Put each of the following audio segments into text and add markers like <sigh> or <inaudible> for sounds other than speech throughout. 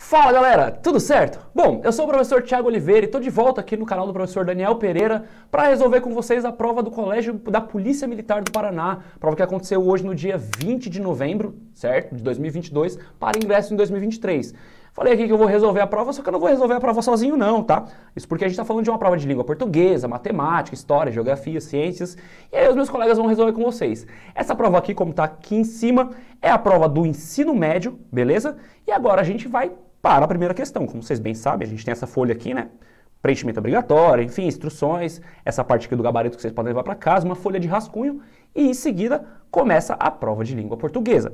Fala galera, tudo certo? Bom, eu sou o professor Tiago Oliveira e estou de volta aqui no canal do professor Daniel Pereira para resolver com vocês a prova do Colégio da Polícia Militar do Paraná, prova que aconteceu hoje no dia 20 de novembro, certo? De 2022, para ingresso em 2023. Falei aqui que eu vou resolver a prova, só que eu não vou resolver a prova sozinho não, tá? Isso porque a gente está falando de uma prova de língua portuguesa, matemática, história, geografia, ciências, e aí os meus colegas vão resolver com vocês. Essa prova aqui, como está aqui em cima, é a prova do ensino médio, beleza? E agora a gente vai para a primeira questão. Como vocês bem sabem, a gente tem essa folha aqui, né? Preenchimento obrigatório, enfim, instruções, essa parte aqui do gabarito que vocês podem levar para casa, uma folha de rascunho e em seguida começa a prova de língua portuguesa.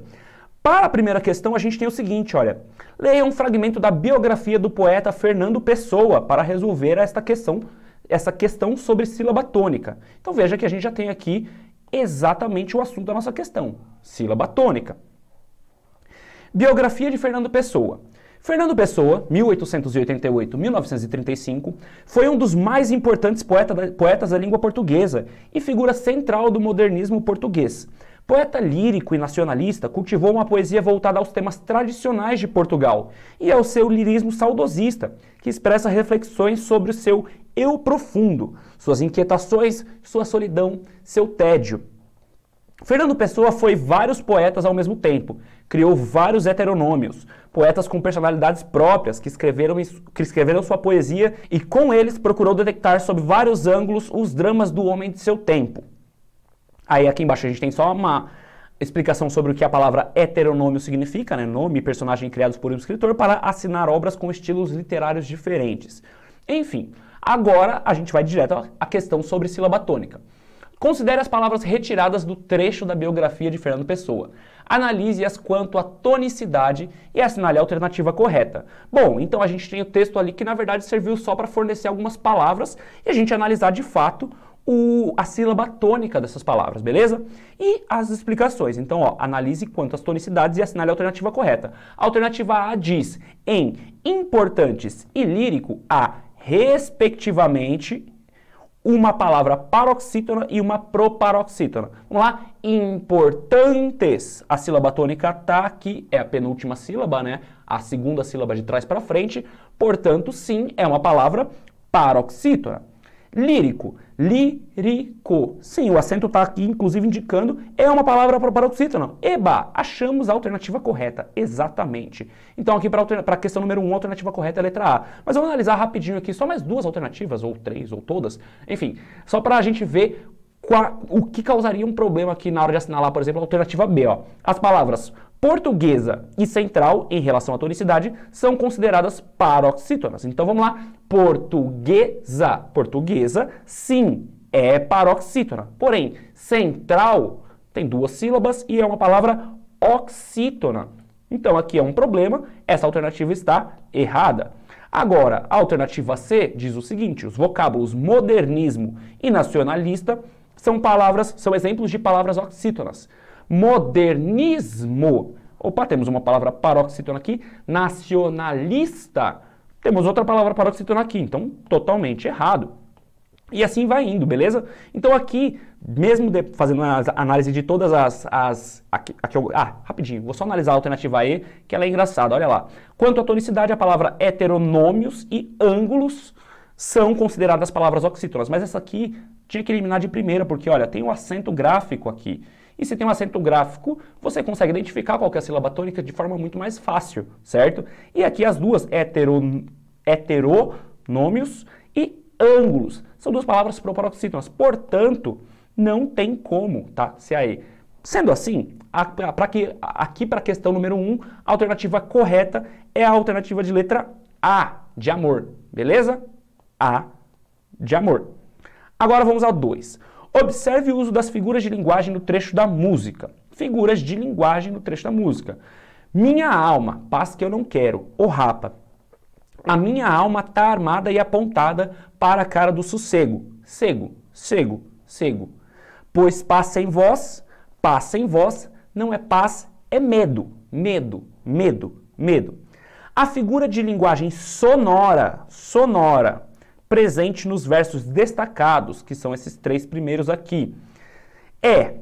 Para a primeira questão, a gente tem o seguinte, olha. Leia um fragmento da biografia do poeta Fernando Pessoa para resolver esta questão, essa questão sobre sílaba tônica. Então veja que a gente já tem aqui exatamente o assunto da nossa questão, sílaba tônica. Biografia de Fernando Pessoa. Fernando Pessoa, 1888-1935, foi um dos mais importantes poeta da, poetas da língua portuguesa e figura central do modernismo português. Poeta lírico e nacionalista, cultivou uma poesia voltada aos temas tradicionais de Portugal e ao seu lirismo saudosista, que expressa reflexões sobre o seu eu profundo, suas inquietações, sua solidão, seu tédio. Fernando Pessoa foi vários poetas ao mesmo tempo, criou vários heteronômios, poetas com personalidades próprias que escreveram, que escreveram sua poesia e com eles procurou detectar sob vários ângulos os dramas do homem de seu tempo. Aí aqui embaixo a gente tem só uma explicação sobre o que a palavra heteronômio significa, né? nome e personagem criados por um escritor para assinar obras com estilos literários diferentes. Enfim, agora a gente vai direto à questão sobre sílaba tônica. Considere as palavras retiradas do trecho da biografia de Fernando Pessoa. Analise-as quanto à tonicidade e assinale a alternativa correta. Bom, então a gente tem o texto ali que na verdade serviu só para fornecer algumas palavras e a gente analisar de fato o, a sílaba tônica dessas palavras, beleza? E as explicações. Então, ó, analise quanto às tonicidades e assinale a alternativa correta. A alternativa A diz em importantes e lírico a respectivamente uma palavra paroxítona e uma proparoxítona. Vamos lá? Importantes. A sílaba tônica tá aqui, é a penúltima sílaba, né? A segunda sílaba de trás para frente. Portanto, sim, é uma palavra paroxítona. Lírico, lírico. Sim, o acento está aqui, inclusive, indicando é uma palavra para o paroxítono. Eba, achamos a alternativa correta, exatamente. Então, aqui para a questão número 1, um, a alternativa correta é a letra A. Mas vamos analisar rapidinho aqui só mais duas alternativas, ou três, ou todas. Enfim, só para a gente ver o que causaria um problema aqui na hora de assinalar, por exemplo, a alternativa B. Ó. As palavras Portuguesa e Central, em relação à tonicidade, são consideradas paroxítonas. Então vamos lá. Portuguesa, portuguesa, sim, é paroxítona. Porém, Central tem duas sílabas e é uma palavra oxítona. Então aqui é um problema, essa alternativa está errada. Agora, a alternativa C diz o seguinte: os vocábulos modernismo e nacionalista são palavras, são exemplos de palavras oxítonas modernismo. Opa, temos uma palavra paroxítona aqui, nacionalista. Temos outra palavra paroxítona aqui, então totalmente errado. E assim vai indo, beleza? Então aqui, mesmo de, fazendo a análise de todas as... as aqui, aqui eu, ah, rapidinho, vou só analisar a alternativa E, que ela é engraçada, olha lá. Quanto à tonicidade, a palavra heteronômios e ângulos são consideradas palavras oxítonas, mas essa aqui tinha que eliminar de primeira, porque olha, tem um acento gráfico aqui. E se tem um acento gráfico, você consegue identificar qual é a sílaba tônica de forma muito mais fácil, certo? E aqui as duas, heteron... heteronômios e ângulos, são duas palavras proparoxítonas. Portanto, não tem como, tá? Se aí. Sendo assim, para que aqui para a questão número 1, um, a alternativa correta é a alternativa de letra A, de amor, beleza? A de amor. Agora vamos ao 2. Observe o uso das figuras de linguagem no trecho da música. Figuras de linguagem no trecho da música. Minha alma, paz que eu não quero, o rapa. A minha alma está armada e apontada para a cara do sossego. Cego, cego, cego. Pois paz sem voz, paz sem voz, não é paz, é medo, medo, medo, medo. A figura de linguagem sonora, sonora, presente nos versos destacados, que são esses três primeiros aqui, é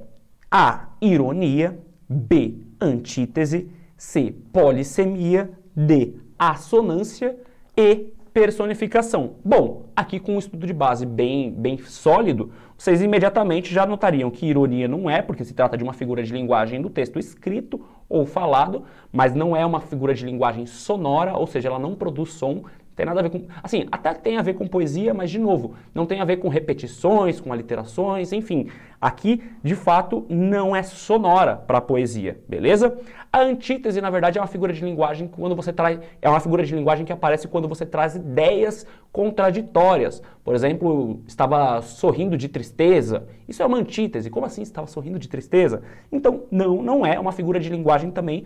a ironia, B, antítese, C, polissemia, D, assonância e personificação. Bom, aqui com um estudo de base bem, bem sólido, vocês imediatamente já notariam que ironia não é, porque se trata de uma figura de linguagem do texto escrito ou falado, mas não é uma figura de linguagem sonora, ou seja, ela não produz som, tem nada a ver com. Assim, até tem a ver com poesia, mas de novo, não tem a ver com repetições, com aliterações, enfim. Aqui, de fato, não é sonora para poesia, beleza? A antítese, na verdade, é uma figura de linguagem quando você traz. É uma figura de linguagem que aparece quando você traz ideias contraditórias. Por exemplo, estava sorrindo de tristeza. Isso é uma antítese. Como assim estava sorrindo de tristeza? Então, não, não é uma figura de linguagem também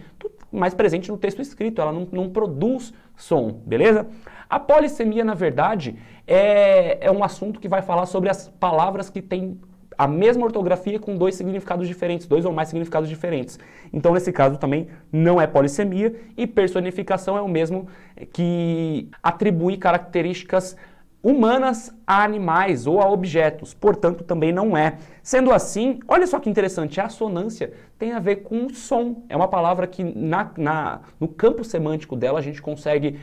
mais presente no texto escrito. Ela não, não produz som, beleza? A polissemia, na verdade, é, é um assunto que vai falar sobre as palavras que têm a mesma ortografia com dois significados diferentes, dois ou mais significados diferentes. Então, nesse caso também não é polissemia e personificação é o mesmo que atribui características humanas a animais ou a objetos, portanto também não é. Sendo assim, olha só que interessante, a assonância tem a ver com som. É uma palavra que na, na no campo semântico dela a gente consegue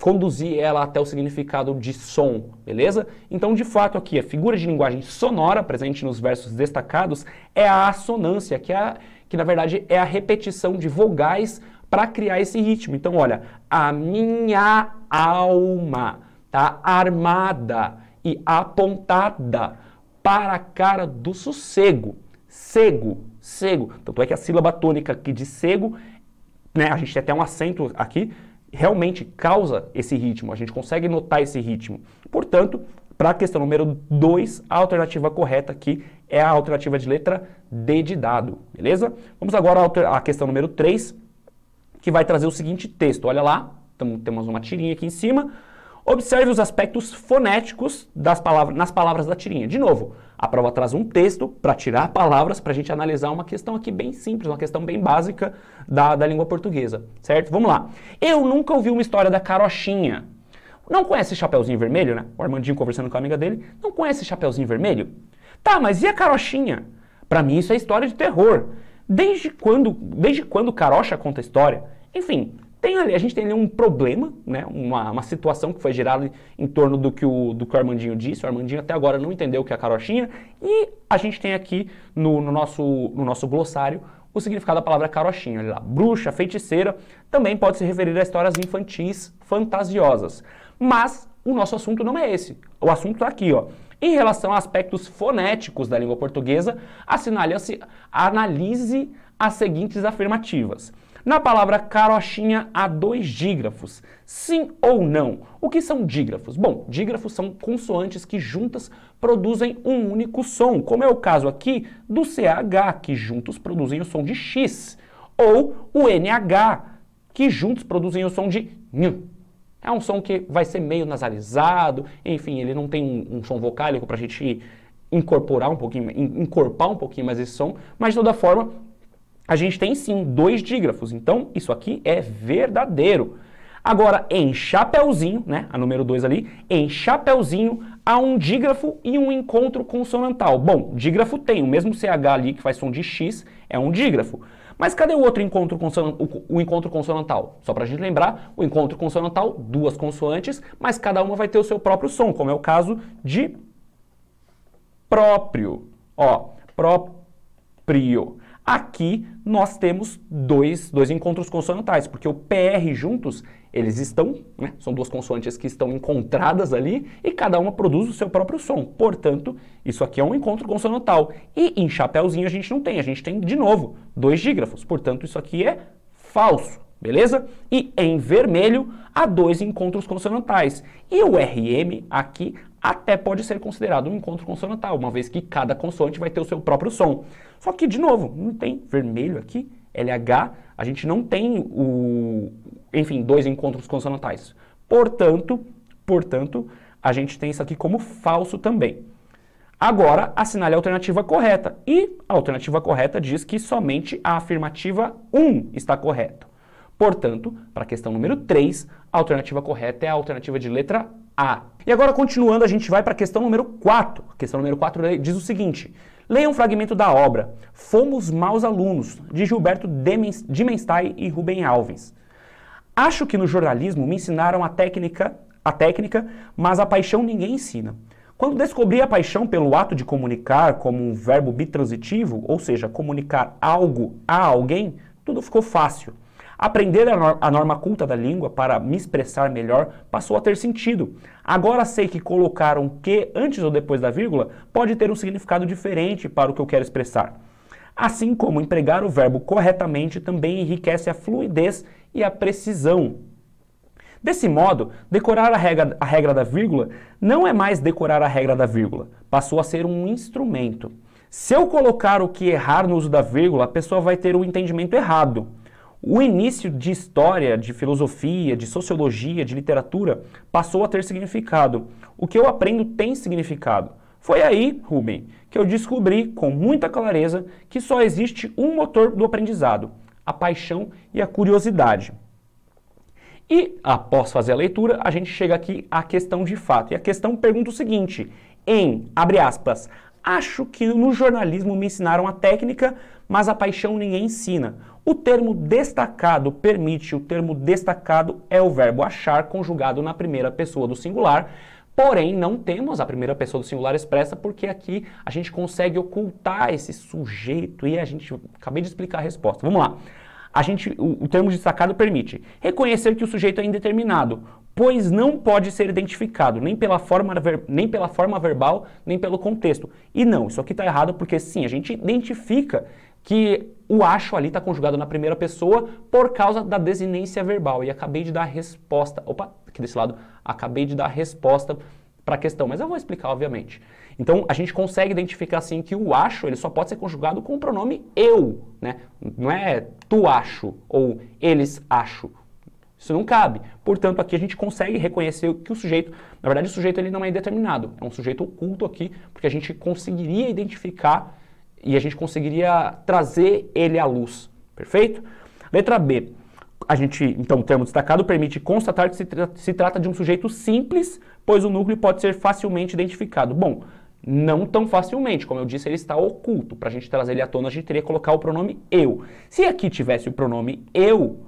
conduzir ela até o significado de som, beleza? Então, de fato, aqui a figura de linguagem sonora presente nos versos destacados é a assonância, que, é a, que na verdade é a repetição de vogais para criar esse ritmo. Então, olha, a minha alma tá armada e apontada para a cara do sossego. Cego, cego. Tanto é que a sílaba tônica aqui de cego, né, a gente tem até um acento aqui, realmente causa esse ritmo, a gente consegue notar esse ritmo. Portanto, para a questão número 2, a alternativa correta aqui é a alternativa de letra D de dado, beleza? Vamos agora à questão número 3, que vai trazer o seguinte texto. Olha lá, tamo, temos uma tirinha aqui em cima. Observe os aspectos fonéticos das palavras, nas palavras da tirinha. De novo, a prova traz um texto para tirar palavras para a gente analisar uma questão aqui bem simples, uma questão bem básica da, da língua portuguesa, certo? Vamos lá. Eu nunca ouvi uma história da carochinha. Não conhece Chapeuzinho Vermelho, né? O Armandinho conversando com a amiga dele. Não conhece Chapeuzinho Vermelho? Tá, mas e a carochinha? Para mim isso é história de terror. Desde quando, desde quando Carocha conta história? Enfim, tem ali, a gente tem ali um problema, né? uma, uma situação que foi gerada em torno do que, o, do que o Armandinho disse. O Armandinho até agora não entendeu o que é a carochinha. E a gente tem aqui no, no nosso, no nosso glossário o significado da palavra carochinha. Olha lá, bruxa, feiticeira, também pode se referir a histórias infantis fantasiosas. Mas o nosso assunto não é esse. O assunto está aqui, ó. Em relação a aspectos fonéticos da língua portuguesa, assinale-se, analise as seguintes afirmativas. Na palavra carochinha há dois dígrafos. Sim ou não? O que são dígrafos? Bom, dígrafos são consoantes que juntas produzem um único som, como é o caso aqui do CH, que juntos produzem o som de X, ou o NH, que juntos produzem o som de N. É um som que vai ser meio nasalizado, enfim, ele não tem um, um som vocálico para a gente incorporar um pouquinho, encorpar um pouquinho mais esse som, mas de toda forma a gente tem sim dois dígrafos, então isso aqui é verdadeiro. Agora, em chapéuzinho, né, a número 2 ali, em chapéuzinho há um dígrafo e um encontro consonantal. Bom, dígrafo tem, o mesmo CH ali que faz som de X é um dígrafo. Mas cadê o outro encontro consonantal? O encontro consonantal? Só para a gente lembrar, o encontro consonantal, duas consoantes, mas cada uma vai ter o seu próprio som, como é o caso de próprio. Ó, próprio. Aqui nós temos dois, dois encontros consonantais, porque o PR juntos, eles estão, né, são duas consoantes que estão encontradas ali e cada uma produz o seu próprio som. Portanto, isso aqui é um encontro consonantal. E em chapéuzinho a gente não tem, a gente tem, de novo, dois dígrafos. Portanto, isso aqui é falso, beleza? E em vermelho há dois encontros consonantais. E o RM aqui até pode ser considerado um encontro consonantal, uma vez que cada consoante vai ter o seu próprio som. Só que, de novo, não tem vermelho aqui, LH, a gente não tem o, enfim, dois encontros consonantais. Portanto, portanto, a gente tem isso aqui como falso também. Agora, assinale é a alternativa correta. E a alternativa correta diz que somente a afirmativa 1 está correta. Portanto, para a questão número 3, a alternativa correta é a alternativa de letra a. E agora, continuando, a gente vai para a questão número 4. A questão número 4 diz o seguinte: leia um fragmento da obra Fomos Maus Alunos, de Gilberto Dimenstein e Rubem Alves. Acho que no jornalismo me ensinaram a técnica, a técnica, mas a paixão ninguém ensina. Quando descobri a paixão pelo ato de comunicar como um verbo bitransitivo, ou seja, comunicar algo a alguém, tudo ficou fácil. Aprender a norma culta da língua para me expressar melhor passou a ter sentido. Agora sei que colocar um que antes ou depois da vírgula pode ter um significado diferente para o que eu quero expressar. Assim como empregar o verbo corretamente também enriquece a fluidez e a precisão. Desse modo, decorar a regra, a regra da vírgula não é mais decorar a regra da vírgula, passou a ser um instrumento. Se eu colocar o que errar no uso da vírgula, a pessoa vai ter um entendimento errado o início de história, de filosofia, de sociologia, de literatura passou a ter significado. O que eu aprendo tem significado. Foi aí, Rubem, que eu descobri com muita clareza que só existe um motor do aprendizado: a paixão e a curiosidade. E após fazer a leitura, a gente chega aqui à questão de fato. E a questão pergunta o seguinte: em, abre aspas, acho que no jornalismo me ensinaram a técnica, mas a paixão ninguém ensina. O termo destacado permite, o termo destacado é o verbo achar conjugado na primeira pessoa do singular, Porém, não temos a primeira pessoa do singular expressa porque aqui a gente consegue ocultar esse sujeito e a gente acabei de explicar a resposta. Vamos lá. A gente o, o termo destacado permite reconhecer que o sujeito é indeterminado, pois não pode ser identificado nem pela forma, ver, nem pela forma verbal, nem pelo contexto. E não, isso aqui está errado porque sim, a gente identifica que o acho ali está conjugado na primeira pessoa por causa da desinência verbal. E acabei de dar a resposta. Opa, aqui desse lado, acabei de dar a resposta para a questão, mas eu vou explicar, obviamente. Então, a gente consegue identificar assim que o acho, ele só pode ser conjugado com o pronome eu, né? Não é tu acho ou eles acho. Isso não cabe. Portanto, aqui a gente consegue reconhecer que o sujeito, na verdade, o sujeito ele não é indeterminado, é um sujeito oculto aqui, porque a gente conseguiria identificar e a gente conseguiria trazer ele à luz, perfeito? Letra B. A gente, então, o termo destacado permite constatar que se, tra se trata de um sujeito simples, pois o núcleo pode ser facilmente identificado. Bom, não tão facilmente, como eu disse, ele está oculto. Para a gente trazer ele à tona, a gente teria que colocar o pronome eu. Se aqui tivesse o pronome eu,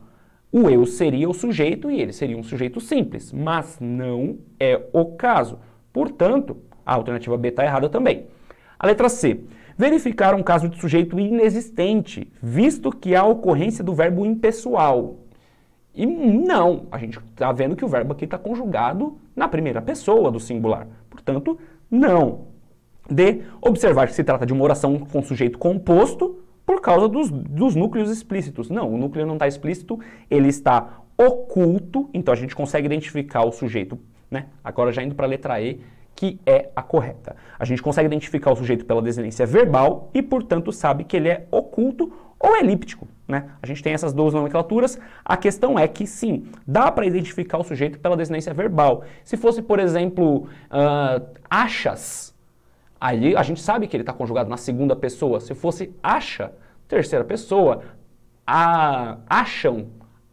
o eu seria o sujeito e ele seria um sujeito simples, mas não é o caso. Portanto, a alternativa B está errada também. A letra C verificar um caso de sujeito inexistente, visto que há ocorrência do verbo impessoal. E não, a gente está vendo que o verbo aqui está conjugado na primeira pessoa do singular. Portanto, não. D. Observar que se trata de uma oração com sujeito composto por causa dos, dos núcleos explícitos. Não, o núcleo não está explícito, ele está oculto, então a gente consegue identificar o sujeito. Né? Agora já indo para a letra E, que é a correta. A gente consegue identificar o sujeito pela desinência verbal e, portanto, sabe que ele é oculto ou elíptico, né? A gente tem essas duas nomenclaturas. A questão é que sim, dá para identificar o sujeito pela desinência verbal. Se fosse, por exemplo, uh, achas, aí a gente sabe que ele está conjugado na segunda pessoa. Se fosse acha, terceira pessoa, a, ah, acham,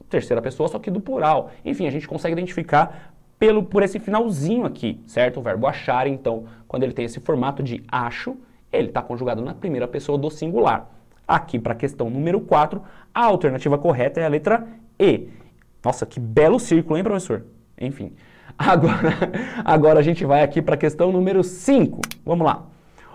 terceira pessoa, só que do plural. Enfim, a gente consegue identificar pelo, por esse finalzinho aqui, certo? O verbo achar, então, quando ele tem esse formato de acho, ele está conjugado na primeira pessoa do singular. Aqui, para a questão número 4, a alternativa correta é a letra E. Nossa, que belo círculo, hein, professor? Enfim, <laughs> agora, agora a gente vai aqui para a questão número 5. Vamos lá.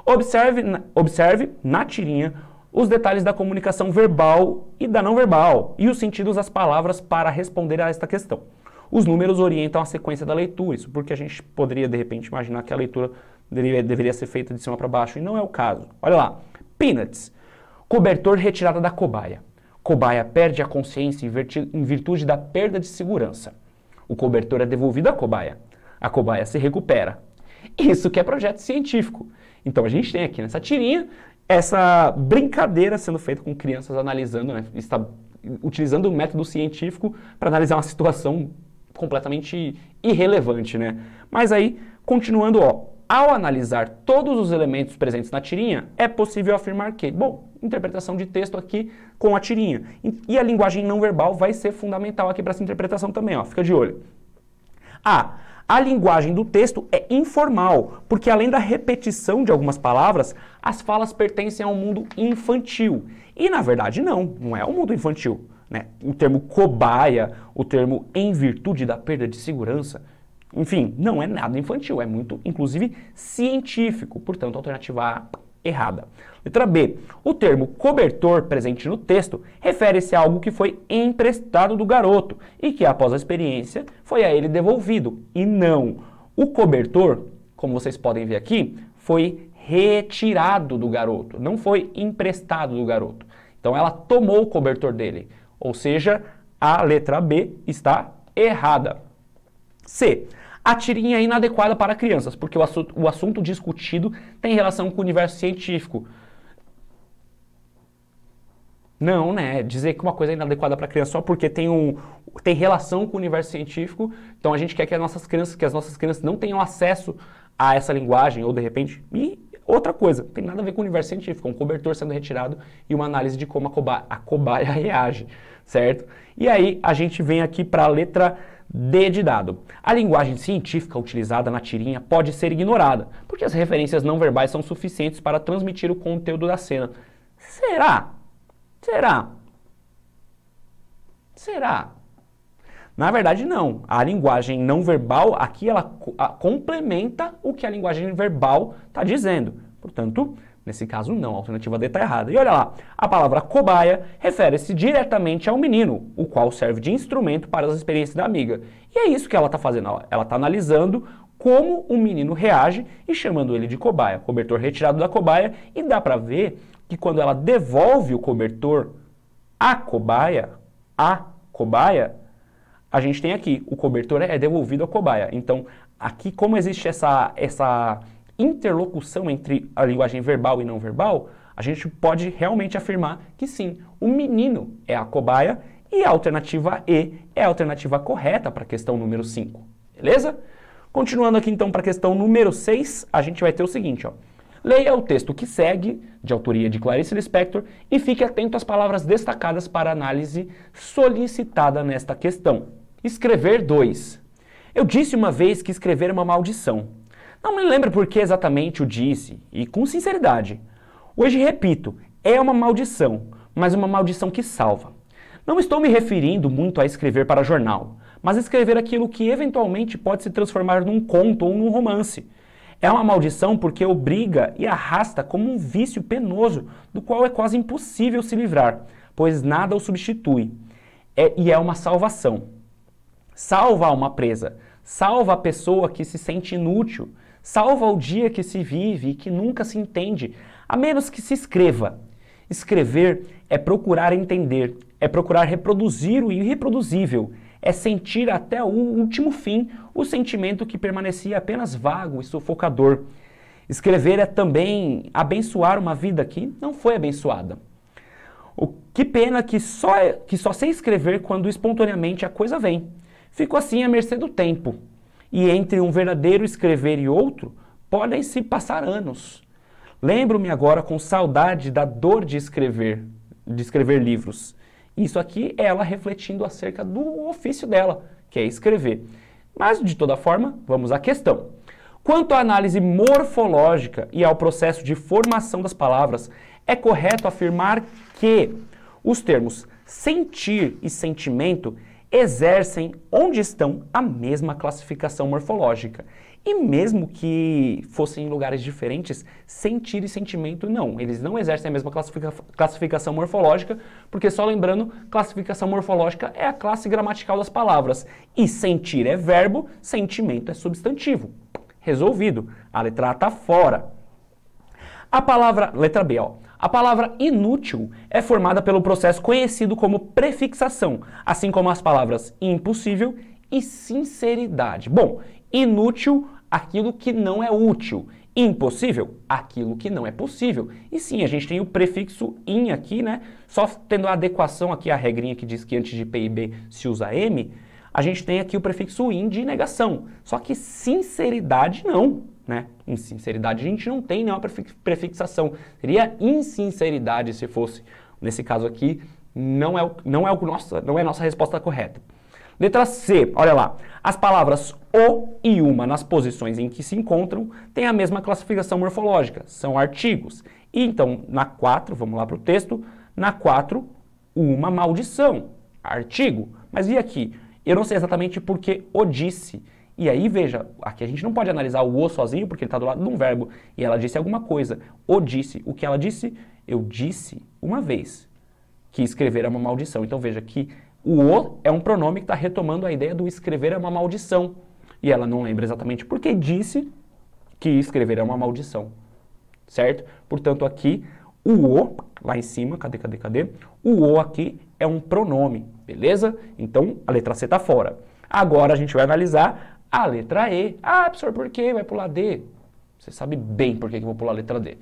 Observe, observe na tirinha os detalhes da comunicação verbal e da não verbal e os sentidos das palavras para responder a esta questão. Os números orientam a sequência da leitura, isso porque a gente poderia de repente imaginar que a leitura deveria, deveria ser feita de cima para baixo, e não é o caso. Olha lá, peanuts, cobertor retirada da cobaia. Cobaia perde a consciência em virtude da perda de segurança. O cobertor é devolvido à cobaia. A cobaia se recupera. Isso que é projeto científico. Então a gente tem aqui nessa tirinha essa brincadeira sendo feita com crianças analisando, né, está utilizando o método científico para analisar uma situação completamente irrelevante, né? Mas aí, continuando, ó, ao analisar todos os elementos presentes na tirinha, é possível afirmar que, bom, interpretação de texto aqui com a tirinha. E a linguagem não verbal vai ser fundamental aqui para essa interpretação também, ó. Fica de olho. A. A linguagem do texto é informal, porque além da repetição de algumas palavras, as falas pertencem ao mundo infantil. E na verdade não, não é o mundo infantil. Né? O termo cobaia, o termo em virtude da perda de segurança, enfim, não é nada infantil, é muito, inclusive, científico. Portanto, alternativa A errada. Letra B. O termo cobertor presente no texto refere-se a algo que foi emprestado do garoto e que, após a experiência, foi a ele devolvido. E não. O cobertor, como vocês podem ver aqui, foi retirado do garoto, não foi emprestado do garoto. Então ela tomou o cobertor dele. Ou seja, a letra B está errada. C. A tirinha é inadequada para crianças, porque o assunto, o assunto discutido tem relação com o universo científico. Não, né? Dizer que uma coisa é inadequada para criança só porque tem, um, tem relação com o universo científico. Então a gente quer que as nossas crianças, que as nossas crianças não tenham acesso a essa linguagem, ou de repente. Ih, Outra coisa, tem nada a ver com o universo científico, é um cobertor sendo retirado e uma análise de como a, coba a cobaia reage, certo? E aí a gente vem aqui para a letra D de dado. A linguagem científica utilizada na tirinha pode ser ignorada, porque as referências não verbais são suficientes para transmitir o conteúdo da cena. Será? Será? Será? Na verdade, não. A linguagem não verbal aqui ela complementa o que a linguagem verbal está dizendo. Portanto, Nesse caso, não, a alternativa D está errada. E olha lá, a palavra cobaia refere-se diretamente ao menino, o qual serve de instrumento para as experiências da amiga. E é isso que ela está fazendo, ela está analisando como o menino reage e chamando ele de cobaia, cobertor retirado da cobaia, e dá para ver que quando ela devolve o cobertor à cobaia, à cobaia, a gente tem aqui, o cobertor é devolvido à cobaia. Então, aqui como existe essa, essa interlocução entre a linguagem verbal e não verbal, a gente pode realmente afirmar que sim, o menino é a cobaia e a alternativa E é a alternativa correta para a questão número 5. Beleza? Continuando aqui então para a questão número 6, a gente vai ter o seguinte, ó. Leia o texto que segue, de autoria de Clarice Lispector, e fique atento às palavras destacadas para a análise solicitada nesta questão. Escrever 2. Eu disse uma vez que escrever é uma maldição. Não me lembro por que exatamente o disse, e com sinceridade. Hoje repito, é uma maldição, mas uma maldição que salva. Não estou me referindo muito a escrever para jornal, mas escrever aquilo que eventualmente pode se transformar num conto ou num romance. É uma maldição porque obriga e arrasta como um vício penoso do qual é quase impossível se livrar, pois nada o substitui. É, e é uma salvação. Salva uma presa, salva a pessoa que se sente inútil, salva o dia que se vive e que nunca se entende, a menos que se escreva. Escrever é procurar entender, é procurar reproduzir o irreproduzível, é sentir até o último fim o sentimento que permanecia apenas vago e sufocador. Escrever é também abençoar uma vida que não foi abençoada. O que pena que só, é, que só sei escrever quando espontaneamente a coisa vem ficou assim à mercê do tempo. E entre um verdadeiro escrever e outro, podem se passar anos. Lembro-me agora com saudade da dor de escrever, de escrever livros. Isso aqui é ela refletindo acerca do ofício dela, que é escrever. Mas, de toda forma, vamos à questão. Quanto à análise morfológica e ao processo de formação das palavras, é correto afirmar que os termos sentir e sentimento exercem onde estão a mesma classificação morfológica. E mesmo que fossem em lugares diferentes, sentir e sentimento não. Eles não exercem a mesma classifica classificação morfológica, porque só lembrando, classificação morfológica é a classe gramatical das palavras. E sentir é verbo, sentimento é substantivo. Resolvido. A letra A está fora. A palavra. Letra B, ó. A palavra inútil é formada pelo processo conhecido como prefixação, assim como as palavras impossível e sinceridade. Bom, inútil, aquilo que não é útil. Impossível, aquilo que não é possível. E sim, a gente tem o prefixo in aqui, né? Só tendo a adequação aqui à regrinha que diz que antes de PIB se usa M, a gente tem aqui o prefixo in de negação. Só que sinceridade não né? Insinceridade. A gente não tem nenhuma prefixação. Seria insinceridade se fosse. Nesse caso aqui, não é, não é, o nosso não é a nossa resposta correta. Letra C, olha lá. As palavras o e uma nas posições em que se encontram têm a mesma classificação morfológica, são artigos. E então, na 4, vamos lá para o texto, na 4, uma maldição, artigo. Mas e aqui? Eu não sei exatamente porque o disse. E aí, veja, aqui a gente não pode analisar o o sozinho, porque ele está do lado de um verbo. E ela disse alguma coisa. O disse. O que ela disse? Eu disse uma vez que escrever é uma maldição. Então veja que o o é um pronome que está retomando a ideia do escrever é uma maldição. E ela não lembra exatamente porque disse que escrever é uma maldição. Certo? Portanto, aqui o o, lá em cima, cadê, cadê, cadê? O o aqui é um pronome, beleza? Então a letra C está fora. Agora a gente vai analisar a letra E. Ah, professor, por que vai pular D? Você sabe bem por que, que vou pular a letra D.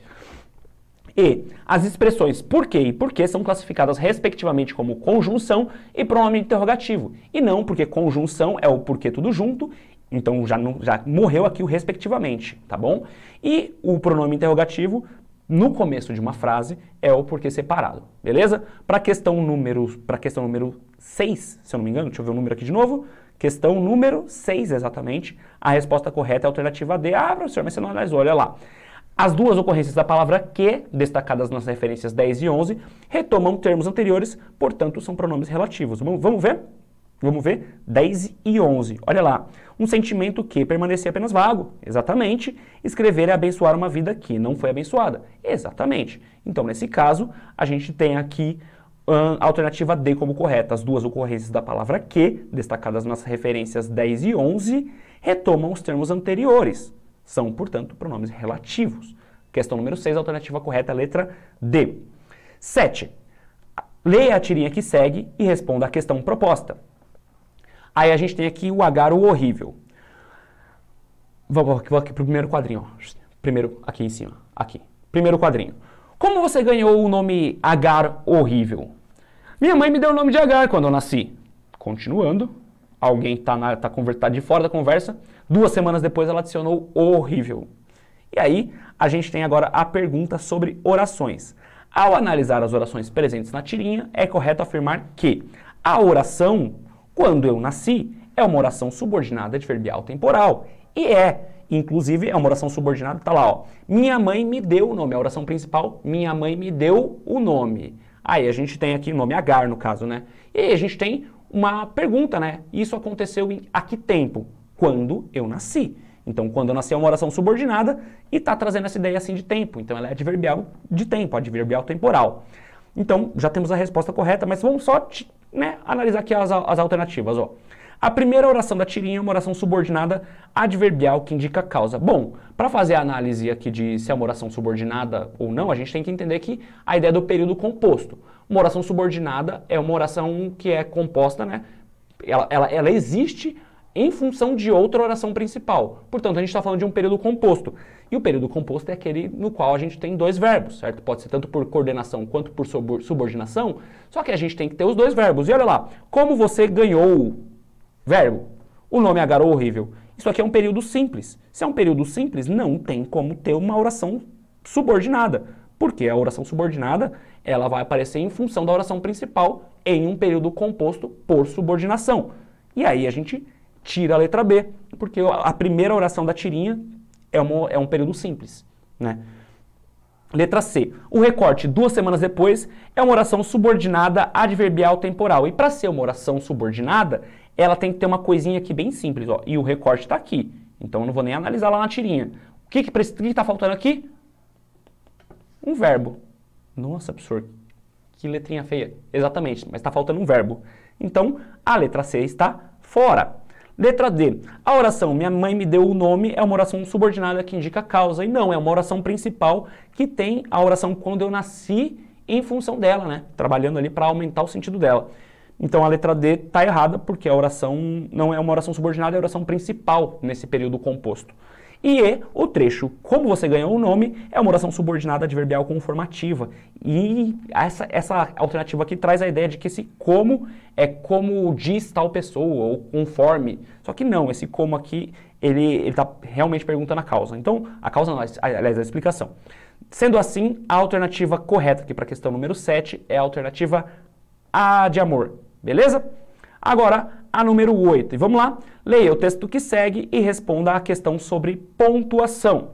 E as expressões por quê e por que são classificadas respectivamente como conjunção e pronome interrogativo. E não porque conjunção é o porquê tudo junto, então já, não, já morreu aqui o respectivamente, tá bom? E o pronome interrogativo no começo de uma frase é o porquê separado, beleza? Para questão número para questão número 6, se eu não me engano, deixa eu ver o número aqui de novo. Questão número 6, exatamente. A resposta correta é a alternativa D. Ah, professor, mas você não analisou, olha lá. As duas ocorrências da palavra que, destacadas nas referências 10 e 11, retomam termos anteriores, portanto, são pronomes relativos. Vamos ver? Vamos ver? 10 e 11. Olha lá. Um sentimento que permanecia apenas vago. Exatamente. Escrever é abençoar uma vida que não foi abençoada. Exatamente. Então, nesse caso, a gente tem aqui a alternativa D como correta. As duas ocorrências da palavra que, destacadas nas referências 10 e 11, retomam os termos anteriores. São, portanto, pronomes relativos. Questão número 6, alternativa correta, letra D. 7. Leia a tirinha que segue e responda a questão proposta. Aí a gente tem aqui o agar o horrível. Vamos aqui para o primeiro quadrinho. Primeiro, aqui em cima. Aqui. Primeiro quadrinho. Como você ganhou o nome Agar Horrível? Minha mãe me deu o nome de Agar quando eu nasci. Continuando, alguém está na, tá convertido tá de fora da conversa. Duas semanas depois ela adicionou horrível. E aí, a gente tem agora a pergunta sobre orações. Ao analisar as orações presentes na tirinha, é correto afirmar que a oração, quando eu nasci, é uma oração subordinada de verbial temporal. E é, inclusive, é uma oração subordinada, tá lá, ó. Minha mãe me deu o nome, é a oração principal, minha mãe me deu o nome. Aí a gente tem aqui o nome Agar, no caso, né? E aí a gente tem uma pergunta, né? Isso aconteceu em a que tempo? Quando eu nasci. Então, quando eu nasci é uma oração subordinada e está trazendo essa ideia assim de tempo. Então, ela é adverbial de tempo, adverbial temporal. Então, já temos a resposta correta, mas vamos só né, analisar aqui as, as alternativas. Ó. A primeira oração da tirinha é uma oração subordinada adverbial que indica causa. Bom, para fazer a análise aqui de se é uma oração subordinada ou não, a gente tem que entender que a ideia é do período composto. Uma oração subordinada é uma oração que é composta, né? Ela, ela, ela existe em função de outra oração principal. Portanto, a gente está falando de um período composto. E o período composto é aquele no qual a gente tem dois verbos, certo? Pode ser tanto por coordenação quanto por subordinação, só que a gente tem que ter os dois verbos. E olha lá, como você ganhou Verbo. O nome agar ou é horrível. Isso aqui é um período simples. Se é um período simples, não tem como ter uma oração subordinada. Porque a oração subordinada, ela vai aparecer em função da oração principal em um período composto por subordinação. E aí a gente tira a letra B, porque a primeira oração da tirinha é, uma, é um período simples, né? Letra C. O recorte duas semanas depois é uma oração subordinada adverbial temporal. E para ser uma oração subordinada, ela tem que ter uma coisinha aqui bem simples, ó, e o recorte está aqui. Então eu não vou nem analisar lá na tirinha. O que está que, que tá faltando aqui? Um verbo. Nossa, professor, que letrinha feia. Exatamente, mas está faltando um verbo. Então, a letra C está fora. Letra D. A oração Minha mãe me deu o nome é uma oração subordinada que indica causa. E não, é uma oração principal que tem a oração quando eu nasci em função dela, né? Trabalhando ali para aumentar o sentido dela. Então a letra D está errada porque a oração não é uma oração subordinada, é a oração principal nesse período composto. E E, o trecho Como Você Ganhou o Nome, é uma oração subordinada adverbial conformativa. E essa, essa alternativa aqui traz a ideia de que esse como é como diz tal pessoa, ou conforme. Só que não, esse como aqui, ele está realmente perguntando a causa. Então, a causa, aliás, a explicação. Sendo assim, a alternativa correta aqui para a questão número 7 é a alternativa A de amor, Beleza? Agora, a número 8. E vamos lá? Leia o texto que segue e responda à questão sobre pontuação.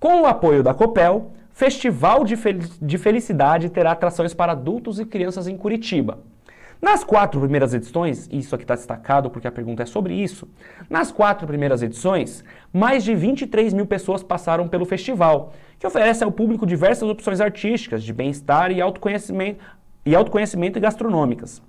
Com o apoio da Copel, Festival de, Fel de Felicidade terá atrações para adultos e crianças em Curitiba. Nas quatro primeiras edições, isso aqui está destacado porque a pergunta é sobre isso, nas quatro primeiras edições, mais de 23 mil pessoas passaram pelo festival, que oferece ao público diversas opções artísticas de bem-estar e autoconhecimento, e autoconhecimento e gastronômicas.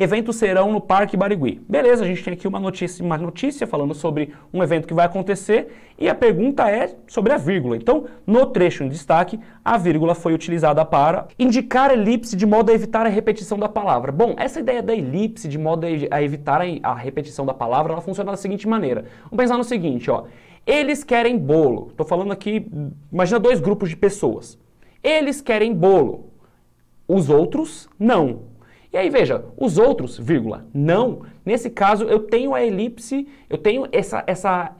Eventos serão no Parque Barigui. Beleza, a gente tem aqui uma notícia, uma notícia falando sobre um evento que vai acontecer e a pergunta é sobre a vírgula. Então, no trecho em destaque, a vírgula foi utilizada para indicar elipse de modo a evitar a repetição da palavra. Bom, essa ideia da elipse de modo a evitar a repetição da palavra, ela funciona da seguinte maneira. Vamos pensar no seguinte, ó. Eles querem bolo. Estou falando aqui, imagina dois grupos de pessoas. Eles querem bolo. Os outros não. E aí veja, os outros, vírgula, não Nesse caso, eu tenho a elipse, eu tenho essa. essa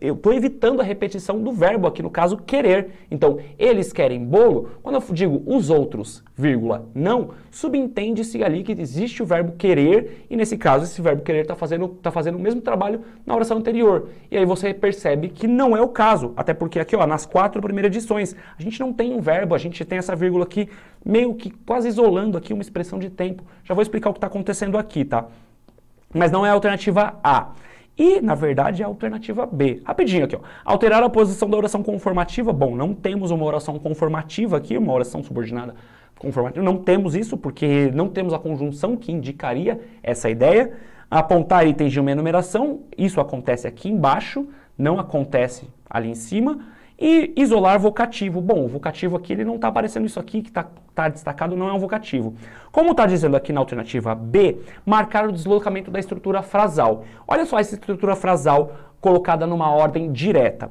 eu estou evitando a repetição do verbo aqui, no caso, querer. Então, eles querem bolo. Quando eu digo os outros, vírgula, não, subentende-se ali que existe o verbo querer, e nesse caso, esse verbo querer está fazendo, tá fazendo o mesmo trabalho na oração anterior. E aí você percebe que não é o caso. Até porque aqui, ó, nas quatro primeiras edições, a gente não tem um verbo, a gente tem essa vírgula aqui, meio que quase isolando aqui uma expressão de tempo. Já vou explicar o que está acontecendo aqui, tá? mas não é a alternativa A. E, na verdade, é a alternativa B. Rapidinho aqui, ó. Alterar a posição da oração conformativa. Bom, não temos uma oração conformativa aqui, uma oração subordinada conformativa. Não temos isso porque não temos a conjunção que indicaria essa ideia. Apontar itens de uma enumeração, isso acontece aqui embaixo, não acontece ali em cima. E isolar vocativo. Bom, o vocativo aqui ele não está aparecendo isso aqui que está tá destacado, não é um vocativo. Como está dizendo aqui na alternativa B, marcar o deslocamento da estrutura frasal. Olha só essa estrutura frasal colocada numa ordem direta.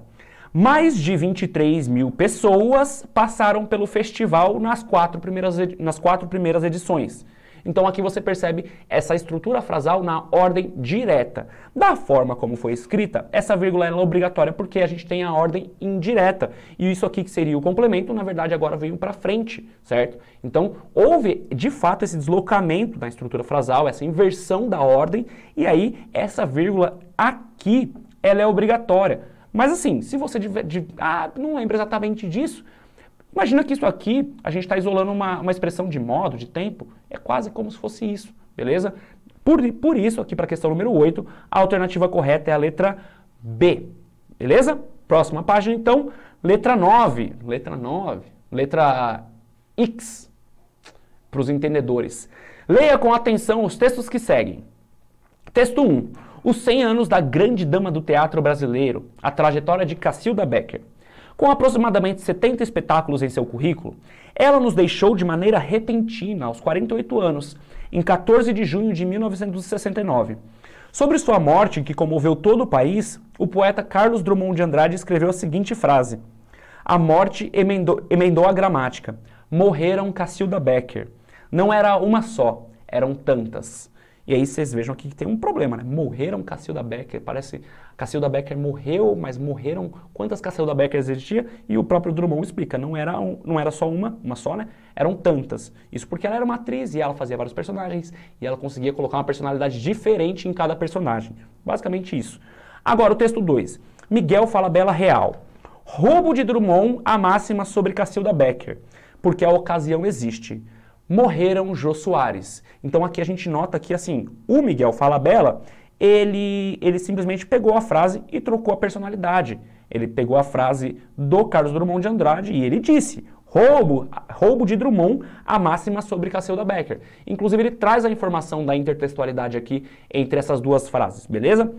Mais de 23 mil pessoas passaram pelo festival nas quatro primeiras, nas quatro primeiras edições. Então aqui você percebe essa estrutura frasal na ordem direta. Da forma como foi escrita, essa vírgula é obrigatória porque a gente tem a ordem indireta. E isso aqui que seria o complemento, na verdade agora veio para frente, certo? Então houve de fato esse deslocamento da estrutura frasal, essa inversão da ordem, e aí essa vírgula aqui, ela é obrigatória. Mas assim, se você tiver, ah, não lembra exatamente disso, Imagina que isso aqui, a gente está isolando uma, uma expressão de modo, de tempo, é quase como se fosse isso, beleza? Por, por isso, aqui para a questão número 8, a alternativa correta é a letra B, beleza? Próxima página, então, letra 9, letra 9, letra X, para os entendedores. Leia com atenção os textos que seguem. Texto 1. Os 100 anos da grande dama do teatro brasileiro, a trajetória de Cacilda Becker. Com aproximadamente 70 espetáculos em seu currículo, ela nos deixou de maneira repentina, aos 48 anos, em 14 de junho de 1969. Sobre sua morte, que comoveu todo o país, o poeta Carlos Drummond de Andrade escreveu a seguinte frase: A morte emendou, emendou a gramática. Morreram Cacilda Becker. Não era uma só, eram tantas. E aí vocês vejam aqui que tem um problema, né? Morreram Cacilda Becker, parece Cacilda Becker morreu, mas morreram quantas Cacilda Becker existia? E o próprio Drummond explica, não era, um, não era só uma, uma só, né? Eram tantas. Isso porque ela era uma atriz e ela fazia vários personagens e ela conseguia colocar uma personalidade diferente em cada personagem. Basicamente isso. Agora o texto 2. Miguel fala Bela Real. Roubo de Drummond a máxima sobre Cacilda Becker, porque a ocasião existe morreram Jô Soares. Então aqui a gente nota que assim, o Miguel Falabella, ele, ele simplesmente pegou a frase e trocou a personalidade. Ele pegou a frase do Carlos Drummond de Andrade e ele disse: roubo, roubo de Drummond, a máxima sobre Cacilda Becker. Inclusive ele traz a informação da intertextualidade aqui entre essas duas frases, beleza?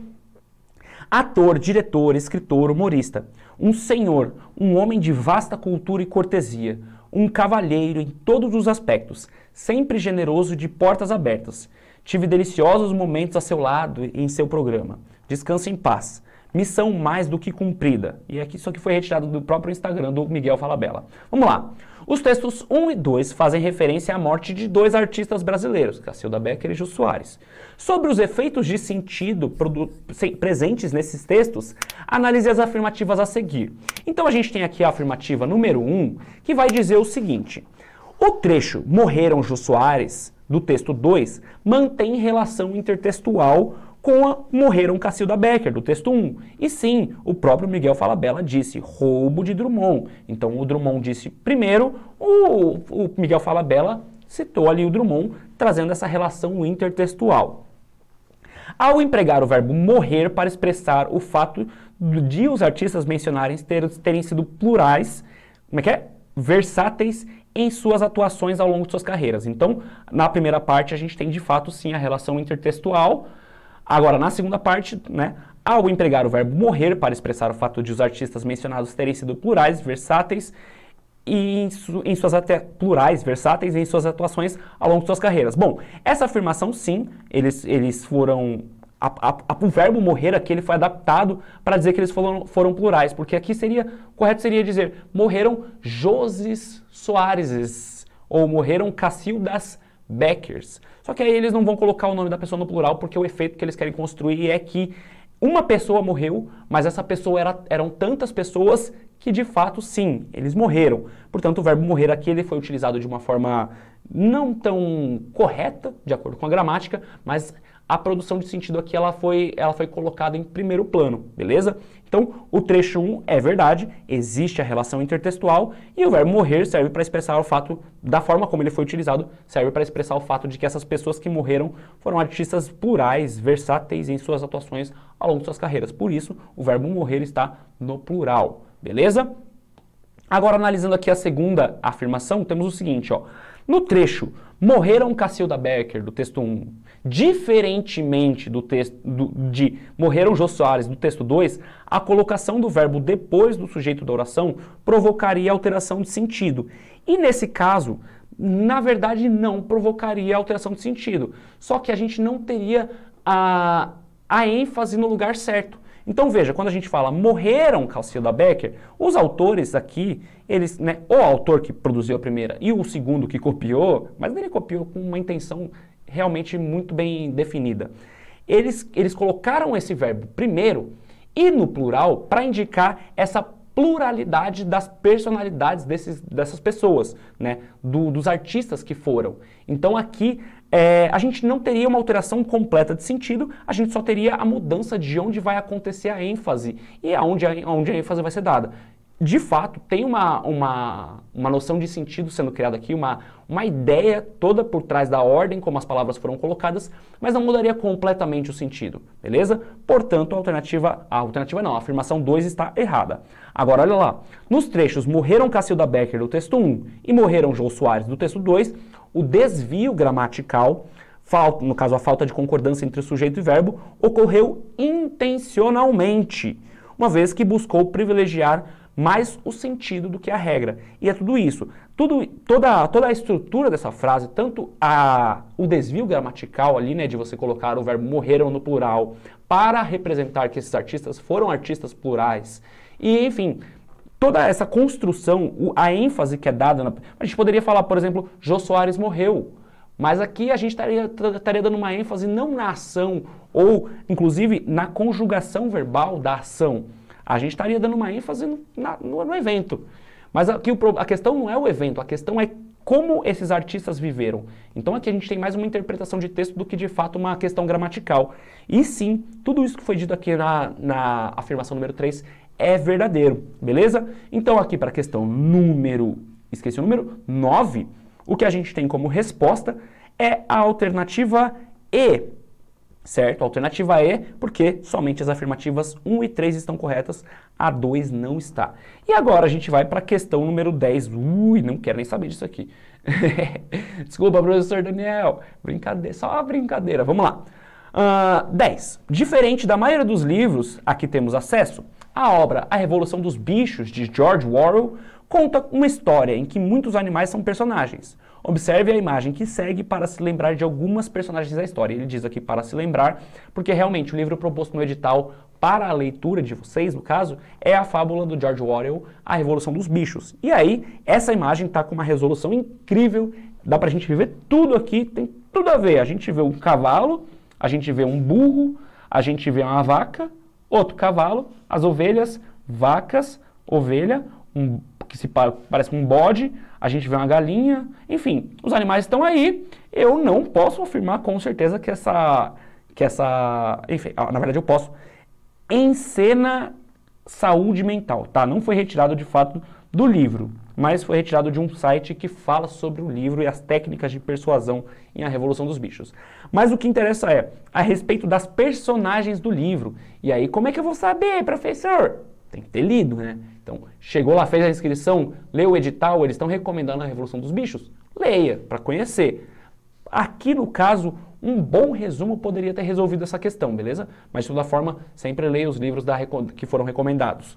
Ator, diretor, escritor, humorista. Um senhor, um homem de vasta cultura e cortesia um cavalheiro em todos os aspectos, sempre generoso de portas abertas. Tive deliciosos momentos a seu lado em seu programa. Descanse em paz. Missão mais do que cumprida. E aqui é isso aqui foi retirado do próprio Instagram do Miguel Falabella. Vamos lá. Os textos 1 e 2 fazem referência à morte de dois artistas brasileiros, Cacilda Becker e Jô Soares. Sobre os efeitos de sentido presentes nesses textos, analise as afirmativas a seguir. Então a gente tem aqui a afirmativa número 1, que vai dizer o seguinte: o trecho Morreram Jô Soares do texto 2 mantém relação intertextual com a Morreram Cacilda Becker, do texto 1. E sim, o próprio Miguel Falabella disse roubo de Drummond. Então o Drummond disse primeiro, o, o Miguel Falabella citou ali o Drummond, trazendo essa relação intertextual. Ao empregar o verbo morrer para expressar o fato de os artistas mencionarem ter, terem sido plurais, como é que é? Versáteis em suas atuações ao longo de suas carreiras. Então, na primeira parte, a gente tem de fato sim a relação intertextual, Agora, na segunda parte, né, ao empregar o verbo morrer para expressar o fato de os artistas mencionados terem sido plurais, versáteis, e em, suas até plurais, versáteis, em suas atuações ao longo de suas carreiras. Bom, essa afirmação sim, eles, eles foram. A, a, a, o verbo morrer aqui ele foi adaptado para dizer que eles foram, foram plurais, porque aqui seria correto seria dizer morreram Joses Soareses ou morreram Cacildas backers. Só que aí eles não vão colocar o nome da pessoa no plural porque o efeito que eles querem construir é que uma pessoa morreu, mas essa pessoa era, eram tantas pessoas que de fato sim, eles morreram. Portanto, o verbo morrer aqui ele foi utilizado de uma forma não tão correta, de acordo com a gramática, mas a produção de sentido aqui ela foi, ela foi colocada em primeiro plano, beleza? Então, o trecho 1 é verdade, existe a relação intertextual e o verbo morrer serve para expressar o fato, da forma como ele foi utilizado, serve para expressar o fato de que essas pessoas que morreram foram artistas plurais, versáteis em suas atuações ao longo de suas carreiras. Por isso, o verbo morrer está no plural, beleza? Agora, analisando aqui a segunda afirmação, temos o seguinte, ó. No trecho, morreram Cacilda Becker, do texto 1, Diferentemente do texto do, de morreram Jô Soares do texto 2, a colocação do verbo depois do sujeito da oração provocaria alteração de sentido. E nesse caso, na verdade, não provocaria alteração de sentido. Só que a gente não teria a, a ênfase no lugar certo. Então veja, quando a gente fala morreram Calcilda Becker, os autores aqui, eles, né, o autor que produziu a primeira e o segundo que copiou, mas ele copiou com uma intenção realmente muito bem definida. Eles, eles colocaram esse verbo primeiro e no plural para indicar essa pluralidade das personalidades desses, dessas pessoas, né? Do, dos artistas que foram. Então aqui é, a gente não teria uma alteração completa de sentido, a gente só teria a mudança de onde vai acontecer a ênfase e aonde a, aonde a ênfase vai ser dada de fato, tem uma, uma, uma noção de sentido sendo criada aqui, uma, uma ideia toda por trás da ordem, como as palavras foram colocadas, mas não mudaria completamente o sentido, beleza? Portanto, a alternativa, a alternativa não, a afirmação 2 está errada. Agora, olha lá, nos trechos morreram Cacilda Becker do texto 1 e morreram João Soares do texto 2, o desvio gramatical, falta, no caso a falta de concordância entre sujeito e verbo, ocorreu intencionalmente, uma vez que buscou privilegiar mais o sentido do que a regra. E é tudo isso. Tudo, toda, toda a estrutura dessa frase, tanto a, o desvio gramatical ali, né, de você colocar o verbo morreram no plural para representar que esses artistas foram artistas plurais. E, enfim, toda essa construção, a ênfase que é dada. Na, a gente poderia falar, por exemplo, Jô Soares morreu. Mas aqui a gente estaria, estaria dando uma ênfase não na ação ou, inclusive, na conjugação verbal da ação a gente estaria dando uma ênfase no, na, no, no evento. Mas aqui o, a questão não é o evento, a questão é como esses artistas viveram. Então aqui a gente tem mais uma interpretação de texto do que de fato uma questão gramatical. E sim, tudo isso que foi dito aqui na, na afirmação número 3 é verdadeiro, beleza? Então aqui para a questão número, esqueci o número, 9, o que a gente tem como resposta é a alternativa E certo? Alternativa E, porque somente as afirmativas 1 e 3 estão corretas, a 2 não está. E agora a gente vai para a questão número 10. Ui, não quero nem saber disso aqui. <laughs> Desculpa, professor Daniel. Brincadeira, só uma brincadeira. Vamos lá. Uh, ah, 10. Diferente da maioria dos livros a que temos acesso, a obra A Revolução dos Bichos, de George Orwell, conta uma história em que muitos animais são personagens. Observe a imagem que segue para se lembrar de algumas personagens da história. Ele diz aqui para se lembrar, porque realmente o livro proposto no edital para a leitura de vocês, no caso, é a fábula do George Orwell, A Revolução dos Bichos. E aí, essa imagem está com uma resolução incrível, dá para a gente ver tudo aqui, tem tudo a ver. A gente vê um cavalo, a gente vê um burro, a gente vê uma vaca, outro cavalo, as ovelhas, vacas, ovelha, um que se parece um bode, a gente vê uma galinha, enfim, os animais estão aí. Eu não posso afirmar com certeza que essa. que essa. Enfim, ah, na verdade eu posso. cena saúde mental, tá? Não foi retirado de fato do livro, mas foi retirado de um site que fala sobre o livro e as técnicas de persuasão em A Revolução dos Bichos. Mas o que interessa é a respeito das personagens do livro. E aí, como é que eu vou saber, professor? Tem que ter lido, né? Então, chegou lá, fez a inscrição, leu o edital, eles estão recomendando a Revolução dos Bichos? Leia, para conhecer. Aqui no caso, um bom resumo poderia ter resolvido essa questão, beleza? Mas de toda forma, sempre leia os livros da, que foram recomendados.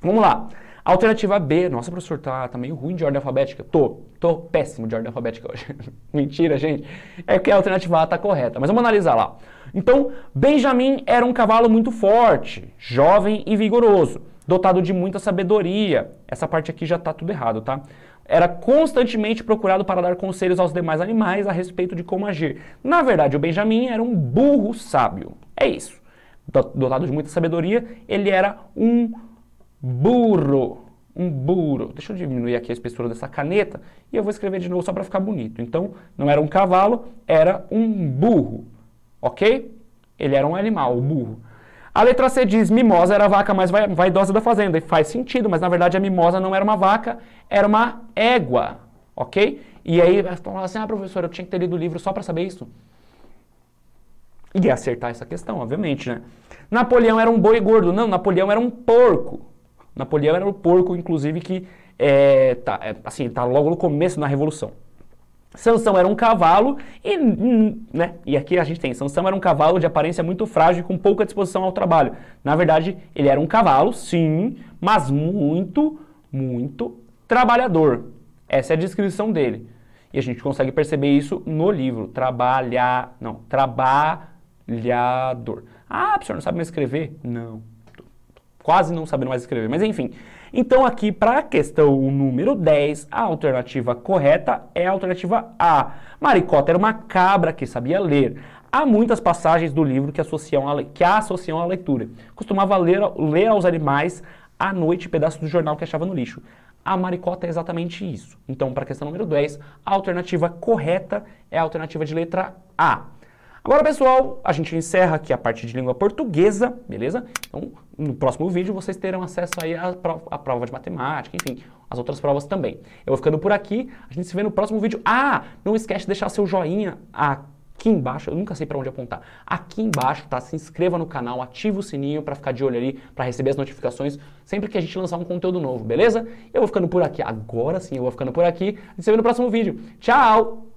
Vamos lá. Alternativa B, nossa professor, tá, tá meio ruim de ordem alfabética. Tô, tô péssimo de ordem alfabética hoje. <laughs> Mentira, gente. É que a alternativa A tá correta, mas vamos analisar lá. Então, Benjamin era um cavalo muito forte, jovem e vigoroso dotado de muita sabedoria. Essa parte aqui já está tudo errado, tá? Era constantemente procurado para dar conselhos aos demais animais a respeito de como agir. Na verdade, o Benjamin era um burro sábio. É isso. Dotado de muita sabedoria, ele era um burro. Um burro. Deixa eu diminuir aqui a espessura dessa caneta e eu vou escrever de novo só para ficar bonito. Então, não era um cavalo, era um burro. Ok? Ele era um animal, o burro. A letra C diz: Mimosa era a vaca mais vaidosa da fazenda. E faz sentido, mas na verdade a mimosa não era uma vaca, era uma égua. Ok? E aí fala assim: Ah, professor, eu tinha que ter lido o livro só para saber isso. E acertar essa questão, obviamente, né? Napoleão era um boi gordo. Não, Napoleão era um porco. Napoleão era o porco, inclusive, que é, tá, é, assim, tá logo no começo da Revolução. Sansão era um cavalo e, hum, né, e aqui a gente tem, Sansão era um cavalo de aparência muito frágil e com pouca disposição ao trabalho. Na verdade, ele era um cavalo, sim, mas muito, muito trabalhador. Essa é a descrição dele. E a gente consegue perceber isso no livro, trabalhar, não, trabalhador. Ah, o senhor não sabe mais escrever? Não, quase não sabendo mais escrever, mas enfim... Então aqui para a questão número 10, a alternativa correta é a alternativa A. Maricota era uma cabra que sabia ler. Há muitas passagens do livro que associam a, que a associam à leitura. Costumava ler, ler aos animais à noite pedaços do jornal que achava no lixo. A maricota é exatamente isso. Então, para a questão número 10, a alternativa correta é a alternativa de letra A. Agora, pessoal, a gente encerra aqui a parte de língua portuguesa, beleza? Então, no próximo vídeo vocês terão acesso aí à, prova, à prova de matemática, enfim, as outras provas também. Eu vou ficando por aqui, a gente se vê no próximo vídeo. Ah, não esquece de deixar seu joinha aqui embaixo, eu nunca sei para onde apontar. Aqui embaixo, tá? Se inscreva no canal, ative o sininho para ficar de olho ali, para receber as notificações sempre que a gente lançar um conteúdo novo, beleza? Eu vou ficando por aqui. Agora sim, eu vou ficando por aqui. A gente se vê no próximo vídeo. Tchau!